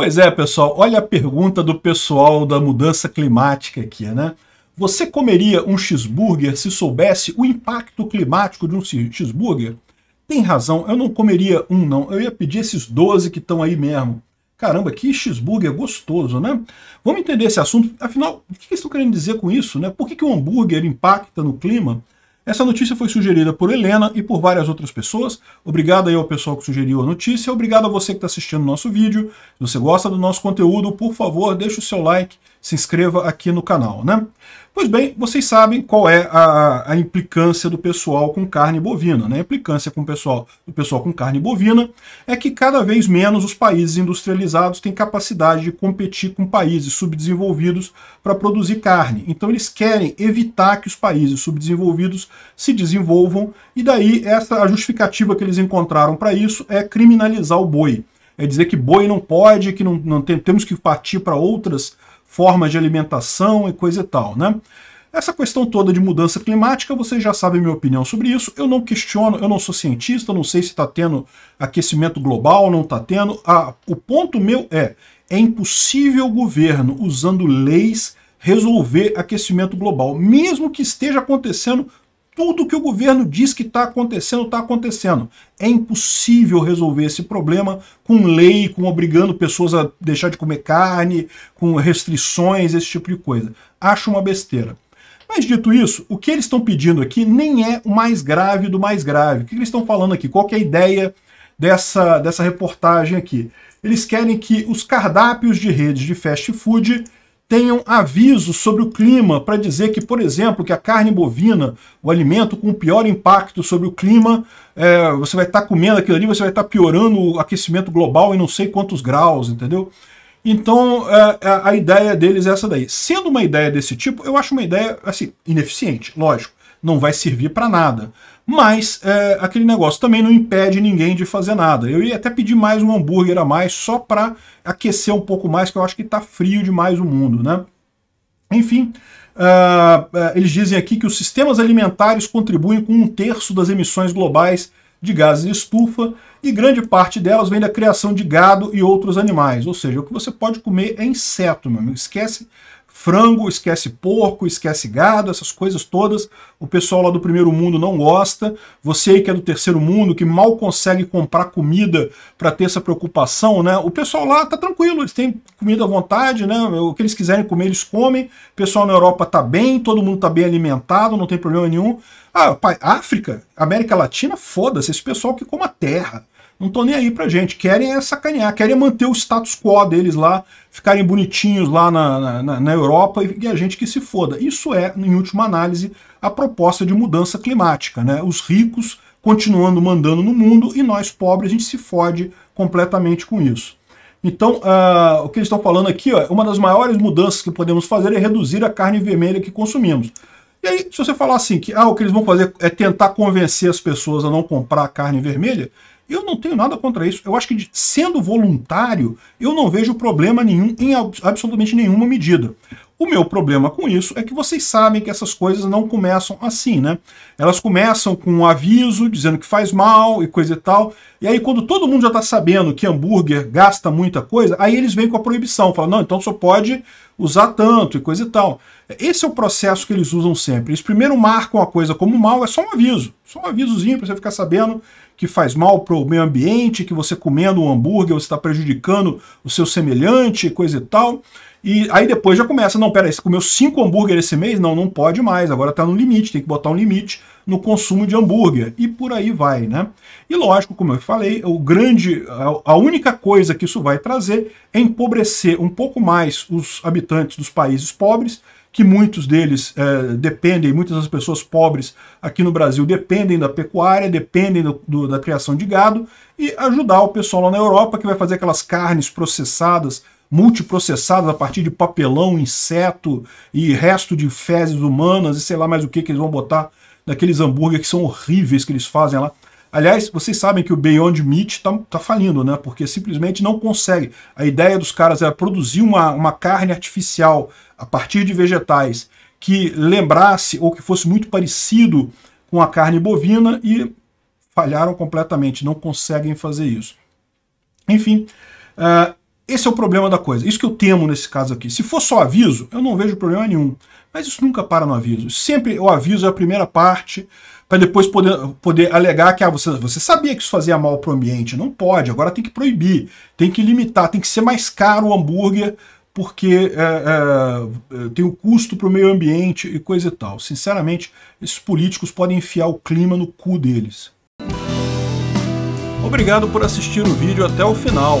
Pois é, pessoal, olha a pergunta do pessoal da mudança climática aqui, né? Você comeria um cheeseburger se soubesse o impacto climático de um cheeseburger? Tem razão, eu não comeria um não, eu ia pedir esses 12 que estão aí mesmo. Caramba, que cheeseburger gostoso, né? Vamos entender esse assunto, afinal, o que eles estão querendo dizer com isso, né? Por que, que o hambúrguer impacta no clima? Essa notícia foi sugerida por Helena e por várias outras pessoas. Obrigado aí ao pessoal que sugeriu a notícia. Obrigado a você que está assistindo o nosso vídeo. Se você gosta do nosso conteúdo, por favor, deixe o seu like, se inscreva aqui no canal, né? Pois bem, vocês sabem qual é a, a implicância do pessoal com carne bovina, né? A implicância com o pessoal, do pessoal com carne bovina é que cada vez menos os países industrializados têm capacidade de competir com países subdesenvolvidos para produzir carne. Então eles querem evitar que os países subdesenvolvidos se desenvolvam e daí essa a justificativa que eles encontraram para isso é criminalizar o boi. É dizer que boi não pode, que não, não tem, temos que partir para outras formas de alimentação e coisa e tal, né? Essa questão toda de mudança climática, vocês já sabem minha opinião sobre isso. Eu não questiono, eu não sou cientista, não sei se está tendo aquecimento global, não está tendo. Ah, o ponto meu é, é impossível o governo, usando leis, resolver aquecimento global, mesmo que esteja acontecendo tudo que o governo diz que está acontecendo, está acontecendo. É impossível resolver esse problema com lei, com obrigando pessoas a deixar de comer carne, com restrições, esse tipo de coisa. Acho uma besteira. Mas dito isso, o que eles estão pedindo aqui nem é o mais grave do mais grave. O que eles estão falando aqui? Qual é a ideia dessa, dessa reportagem aqui? Eles querem que os cardápios de redes de fast food tenham aviso sobre o clima para dizer que, por exemplo, que a carne bovina, o alimento com pior impacto sobre o clima, é, você vai estar tá comendo aquilo ali, você vai estar tá piorando o aquecimento global em não sei quantos graus, entendeu? Então, é, é, a ideia deles é essa daí. Sendo uma ideia desse tipo, eu acho uma ideia, assim, ineficiente, lógico não vai servir para nada. Mas é, aquele negócio também não impede ninguém de fazer nada. Eu ia até pedir mais um hambúrguer a mais só para aquecer um pouco mais, que eu acho que está frio demais o mundo, né? Enfim, uh, eles dizem aqui que os sistemas alimentares contribuem com um terço das emissões globais de gases de estufa e grande parte delas vem da criação de gado e outros animais. Ou seja, o que você pode comer é inseto, meu amigo. Esquece frango, esquece porco, esquece gado, essas coisas todas. O pessoal lá do primeiro mundo não gosta. Você aí que é do terceiro mundo, que mal consegue comprar comida para ter essa preocupação, né? O pessoal lá tá tranquilo, eles têm comida à vontade, né? O que eles quiserem comer, eles comem. O pessoal na Europa tá bem, todo mundo tá bem alimentado, não tem problema nenhum. Ah, África, América Latina, foda-se, esse pessoal que come a terra não estão nem aí pra gente. Querem é sacanear, querem é manter o status quo deles lá, ficarem bonitinhos lá na, na, na Europa e, e a gente que se foda. Isso é, em última análise, a proposta de mudança climática. Né? Os ricos continuando mandando no mundo e nós pobres a gente se fode completamente com isso. Então, uh, o que eles estão falando aqui, ó, uma das maiores mudanças que podemos fazer é reduzir a carne vermelha que consumimos. E aí, se você falar assim, que ah, o que eles vão fazer é tentar convencer as pessoas a não comprar carne vermelha, eu não tenho nada contra isso. Eu acho que, sendo voluntário, eu não vejo problema nenhum em absolutamente nenhuma medida. O meu problema com isso é que vocês sabem que essas coisas não começam assim, né? Elas começam com um aviso dizendo que faz mal e coisa e tal. E aí, quando todo mundo já está sabendo que hambúrguer gasta muita coisa, aí eles vêm com a proibição. Falam, não, então só pode usar tanto e coisa e tal. Esse é o processo que eles usam sempre. Eles primeiro marcam a coisa como mal, é só um aviso, só um avisozinho para você ficar sabendo que faz mal para o meio ambiente, que você comendo um hambúrguer, você está prejudicando o seu semelhante, e coisa e tal. E aí depois já começa, não, peraí, você comeu cinco hambúrgueres esse mês? Não, não pode mais, agora está no limite, tem que botar um limite no consumo de hambúrguer e por aí vai, né? E lógico, como eu falei, o grande, a única coisa que isso vai trazer é empobrecer um pouco mais os habitantes dos países pobres, que muitos deles é, dependem, muitas das pessoas pobres aqui no Brasil dependem da pecuária, dependem do, do, da criação de gado, e ajudar o pessoal lá na Europa que vai fazer aquelas carnes processadas multiprocessadas a partir de papelão, inseto e resto de fezes humanas e sei lá mais o que que eles vão botar naqueles hambúrguer que são horríveis que eles fazem lá. Aliás, vocês sabem que o Beyond Meat está tá falindo, né? Porque simplesmente não consegue. A ideia dos caras era produzir uma, uma carne artificial a partir de vegetais que lembrasse ou que fosse muito parecido com a carne bovina e falharam completamente, não conseguem fazer isso. Enfim, uh, esse é o problema da coisa. Isso que eu temo nesse caso aqui. Se for só aviso, eu não vejo problema nenhum. Mas isso nunca para no aviso. Sempre o aviso é a primeira parte para depois poder, poder alegar que ah, você, você sabia que isso fazia mal para o ambiente. Não pode, agora tem que proibir, tem que limitar, tem que ser mais caro o hambúrguer porque é, é, tem o um custo para o meio ambiente e coisa e tal. Sinceramente, esses políticos podem enfiar o clima no cu deles. Obrigado por assistir o vídeo até o final.